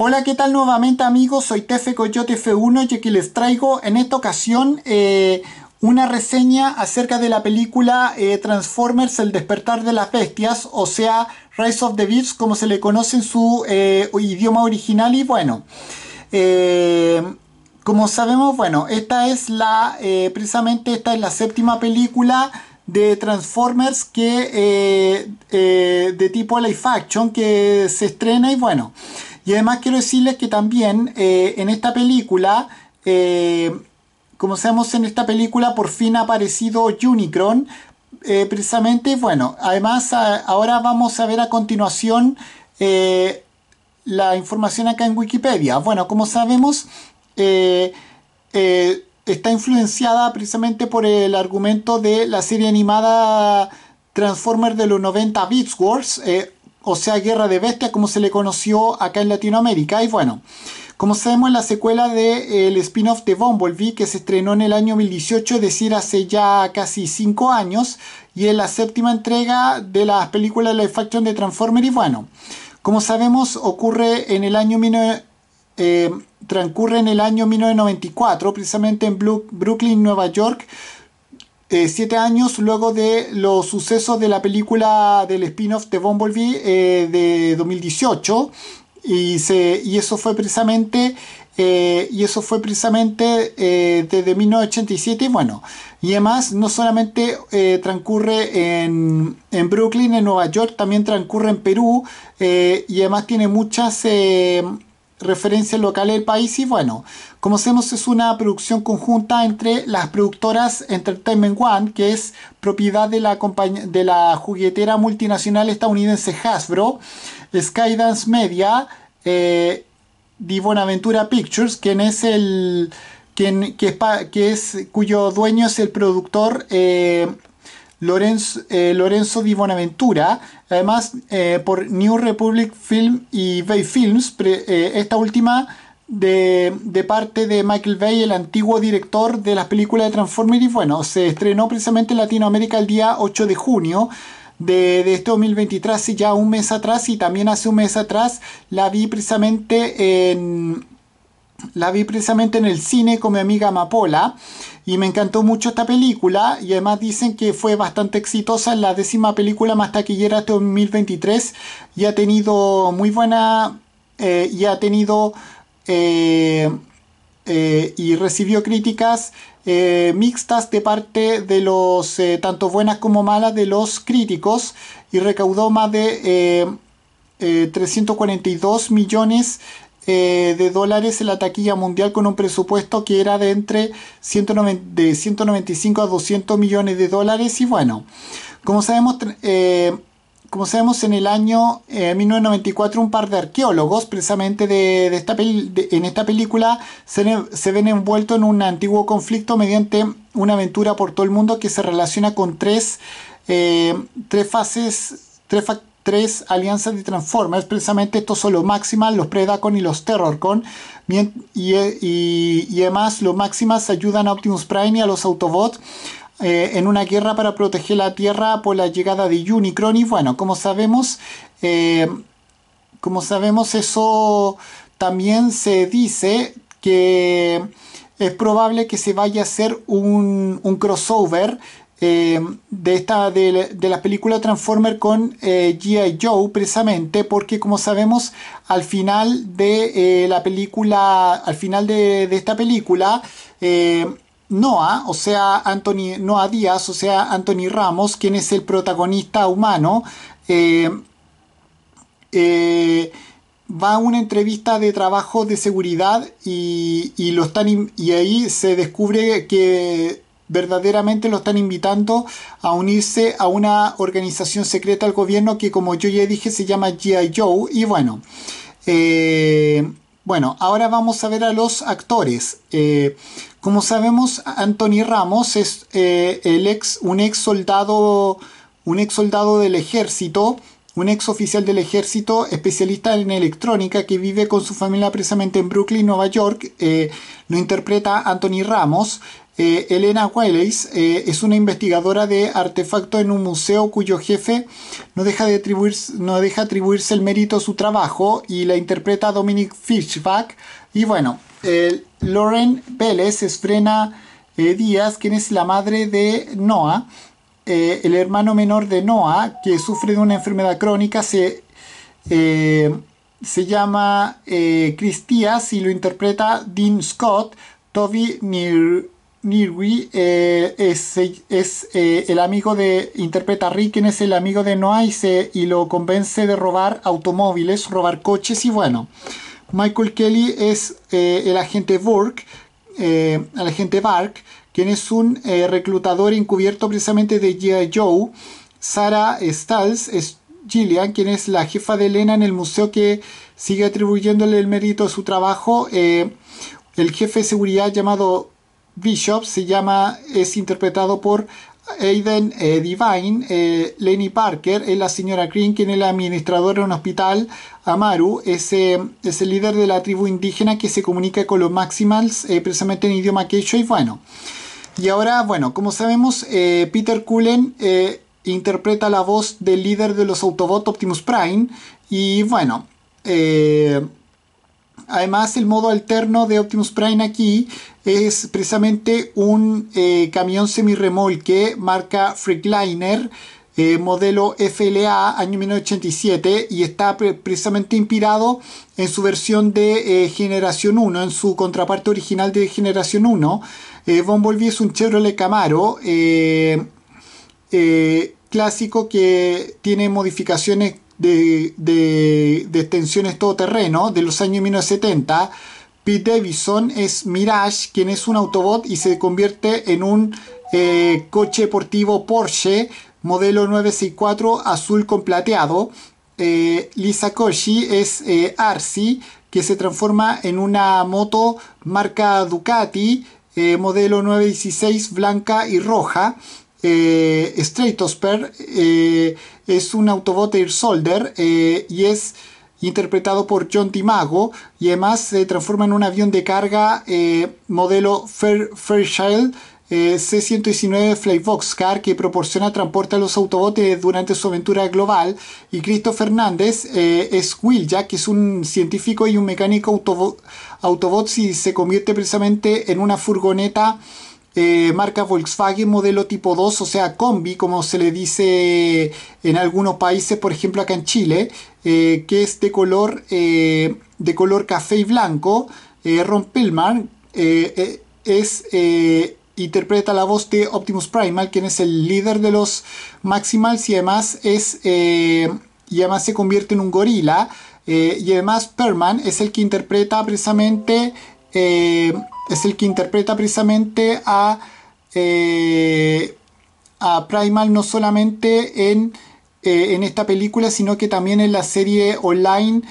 Hola, ¿qué tal nuevamente amigos? Soy Tefe Coyote F1 y aquí les traigo en esta ocasión eh, una reseña acerca de la película eh, Transformers El despertar de las bestias, o sea, Rise of the Beasts como se le conoce en su eh, idioma original y bueno... como sabemos, bueno, esta es la, precisamente esta es la séptima película de Transformers que, de tipo Life action que se estrena y bueno, y además quiero decirles que también eh, en esta película, eh, como sabemos en esta película, por fin ha aparecido Unicron. Eh, precisamente, bueno, además ahora vamos a ver a continuación la información acá en Wikipedia. Bueno, como sabemos, está influenciada precisamente por el argumento de la serie animada Transformers de los 90 Beats Wars, o sea Guerra de Bestias como se le conoció acá en Latinoamérica. Y bueno, como sabemos la secuela del eh, spin-off de Bumblebee que se estrenó en el año 2018, es decir, hace ya casi 5 años, y es la séptima entrega de las películas de la Faction de Transformers. Y bueno, como sabemos ocurre en el año eh, transcurre en el año 1994, precisamente en Brooklyn, Nueva York, eh, siete años luego de los sucesos de la película del spin-off de Bumblebee eh, de 2018 y, se, y eso fue precisamente eh, y eso fue precisamente desde 1987 bueno y además no solamente transcurre en, en, Brooklyn en Nueva York también transcurre en Perú y además tiene muchas referencia local del país y bueno, como sabemos es una producción conjunta entre las productoras Entertainment One, que es propiedad de la, de la juguetera multinacional estadounidense Hasbro, Skydance Media, eh, Bonaventura Pictures, quien es el... Quien, cuyo dueño es el productor eh, eh, Lorenzo, Di Bonaventura, además eh, por New Republic Film y Bay Films, eh, esta última de, parte de Michael Bay, el antiguo director de las películas de Transformers, bueno, se estrenó precisamente en Latinoamérica el día 8 de junio. De, de este 2023, ya un mes atrás, y también hace un mes atrás la vi precisamente en, la vi precisamente en el cine con mi amiga Amapola y me encantó mucho esta película y además dicen que fue bastante exitosa, la décima película más taquillera de 2023 este y ha tenido muy buena eh, y ha tenido eh, eh, y recibió críticas mixtas de parte de los tanto buenas como malas de los críticos y recaudó más de 342 millones eh, de dólares en la taquilla mundial con un presupuesto que era de entre 190, de 195 a 200 millones de dólares y bueno, como sabemos, eh, como sabemos en el año 1994 eh, un par de arqueólogos precisamente de, esta en esta película se, se ven envueltos en un antiguo conflicto mediante una aventura por todo el mundo que se relaciona con tres, tres fases, tres factores tres alianzas de Transformers, precisamente estos son los Máximas, los Predacon y los Terrorcon, eh, y, además los Máximas ayudan a Optimus Prime y a los Autobots eh, en una guerra para proteger la Tierra por la llegada de Unicron y bueno, como sabemos, eh, como sabemos eso también se dice que es probable que se vaya a hacer un, un crossover eh, de, esta, de, la, película Transformer con eh, G.I. Joe, precisamente porque, como sabemos, al final de eh, la película, al final de, esta película, Noah, o sea, Anthony, Noah Díaz, o sea, Anthony Ramos, quien es el protagonista humano, va a una entrevista de trabajo de seguridad y, y están, y ahí se descubre que verdaderamente lo están invitando a unirse a una organización secreta al gobierno que como yo ya dije se llama GI Joe y bueno eh, bueno ahora vamos a ver a los actores eh, como sabemos Anthony Ramos es eh, el ex un ex soldado un ex soldado del ejército un ex oficial del ejército especialista en electrónica que vive con su familia precisamente en Brooklyn, Nueva York. lo interpreta Anthony Ramos. Eh, Elena Wileys eh, es una investigadora de artefactos en un museo cuyo jefe no deja, de atribuirse, no deja atribuirse el mérito a su trabajo y la interpreta Dominic Fishback. Y bueno, eh, Lauren Vélez es Frena Díaz, quien es la madre de Noah. el hermano menor de Noah, que sufre de una enfermedad crónica, se se llama eh, Díaz y lo interpreta Dean Scott, Toby Nir Nirui eh, es, eh, el amigo de, interpreta Rick, quien es el amigo de Noah y lo convence de robar automóviles, robar coches y bueno. Michael Kelly es eh, el agente Burke, el agente Bark, quien es un reclutador encubierto precisamente de G.I. Joe. Sarah Stals es Gillian, quien es la jefa de Elena en el museo que sigue atribuyéndole el mérito a su trabajo. el jefe de seguridad llamado Bishop se llama, es interpretado por Aiden eh, Divine, eh, Lenny Parker, es la señora Green, quien es la administradora de un hospital, Amaru, es, el líder de la tribu indígena que se comunica con los Maximals eh, precisamente en idioma quechua y bueno. Y ahora, bueno, como sabemos, Peter Cullen interpreta la voz del líder de los Autobots... Optimus Prime y bueno, Además, el modo alterno de Optimus Prime aquí es precisamente un eh, camión semirremolque marca Freightliner eh, modelo FLA año 1987 y está precisamente inspirado en su versión de eh, generación 1, en su contraparte original de generación 1. Von Volvi es un Chevrolet Camaro eh, clásico que tiene modificaciones de, de, extensiones todoterreno de los años 1970, Pete Davidson es Mirage, quien es un Autobot y se convierte en un eh, coche deportivo Porsche modelo 964 azul con plateado. Eh, Lisa Koshi es eh, Arcee que se transforma en una moto marca Ducati, modelo 916 blanca y roja eh, Stratosper eh, es un Autobot Air solder eh, y es interpretado por John Timago y además se transforma en un avión de carga eh, modelo Fair, Fairchild C-119 Car que proporciona transporte a los autobotes durante su aventura global y Cristo Fernández es Wheeljack que es un científico y un mecánico autobot, autobot se convierte precisamente en una furgoneta eh, marca Volkswagen modelo tipo 2, o sea, combi, como se le dice en algunos países, por ejemplo acá en Chile, eh, que es de color, eh, de color café y blanco. Ron Pillman es, interpreta la voz de Optimus Primal, quien es el líder de los Maximals y además, es, y además se convierte en un gorila. y además Perman es el que interpreta precisamente eh, es el que interpreta precisamente a, eh, a Primal no solamente en, eh, en, esta película, sino que también en la serie online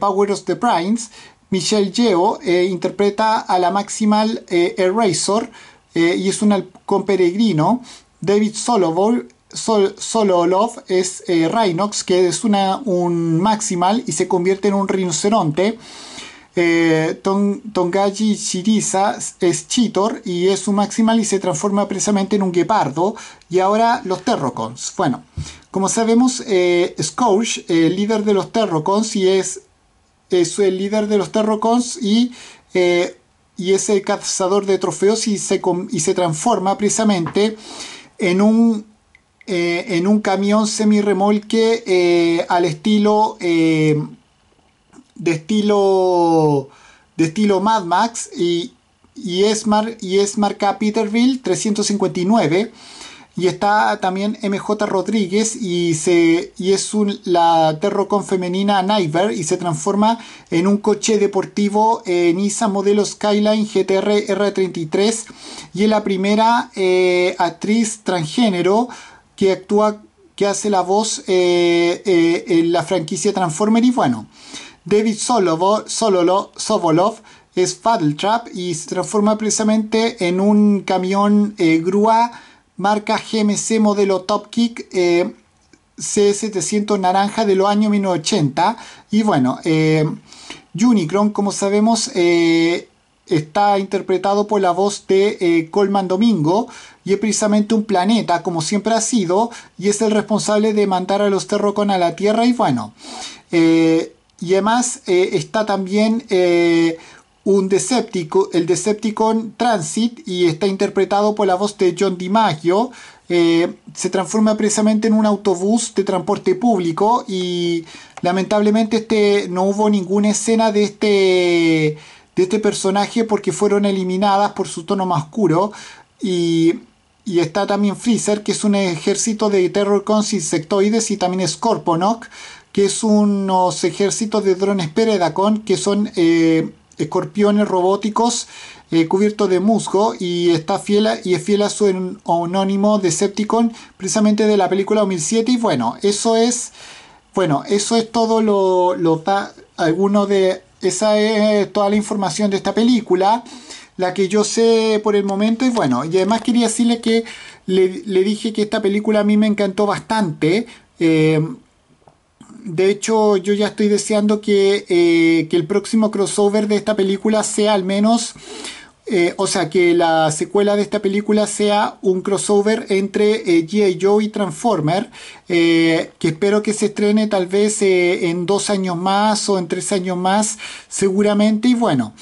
Power of the Primes. Michelle Yeo interpreta a la Maximal Eraser y es un con peregrino. David Solovol Sololov es Rhinox, que es una, un maximal y se convierte en un rinoceronte. Eh, es Cheetor y es un maximal y se transforma precisamente en un guepardo y ahora los Terrocons. Bueno, como sabemos, eh, Scourge, el líder de los Terrocons y es, el líder de los Terrocons eh, y, es el cazador de trofeos y se, transforma precisamente en un, eh, en un camión semirremolque eh, al estilo de estilo, de estilo Mad Max y, es, y es marca Peterville 359 y está también MJ Rodríguez y, se, y es la Terrocon femenina Niver y se transforma en un coche deportivo eh, Nissan modelo Skyline GTR R33 y es la primera eh, actriz transgénero que actúa que hace la voz eh, en la franquicia Transformer y bueno David Sovolov es Faddle Trap y se transforma precisamente en un camión eh, grúa marca GMC modelo Topkick eh, C700 naranja de los años 1980. Y bueno, eh, Unicron, como sabemos, está interpretado por la voz de Colman Domingo y es precisamente un planeta, como siempre ha sido, y es el responsable de mandar a los Terrocon a la Tierra. Y bueno, y además eh, está también eh, un Decepticon, el Decepticon Transit, y está interpretado por la voz de John DiMaggio. Eh, se transforma precisamente en un autobús de transporte público y lamentablemente este, no hubo ninguna escena de este, de este personaje porque fueron eliminadas por su tono más oscuro. Y y está también Freezer, que es un ejército de terror Terrorcons insectoides, y también Scorponok, que es unos ejércitos de drones Peredacon, que son eh, escorpiones robóticos eh, cubiertos de musgo y está fiel y es fiel a su anónimo Decepticon, precisamente de la película 2007. Y bueno, eso es, bueno, eso es todo lo, lo alguno de esa es toda la información de esta película, la que yo sé por el momento. Y bueno, y además quería decirle que le, le dije que esta película a mí me encantó bastante. Eh, de hecho, yo ya estoy deseando eh, que, el próximo crossover de esta película sea al menos, eh, o sea, que la secuela de esta película sea un crossover entre eh, G.I. Joe y Transformer, que espero que se estrene tal vez en dos años más o en tres años más, seguramente. Y bueno,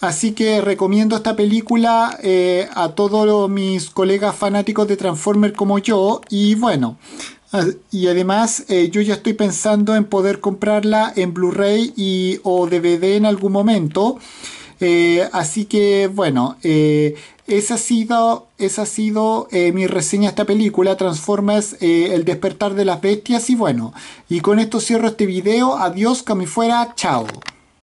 así que recomiendo esta película a todos mis colegas fanáticos de Transformer como yo. Y bueno. Ah, y además eh, yo ya estoy pensando en poder comprarla en Blu-ray o DVD en algún momento. Eh, así que bueno, eh, esa ha sido, esa ha sido mi reseña de esta película, Transformers, El despertar de las bestias y bueno, y con esto cierro este video, adiós, que fuera, chao.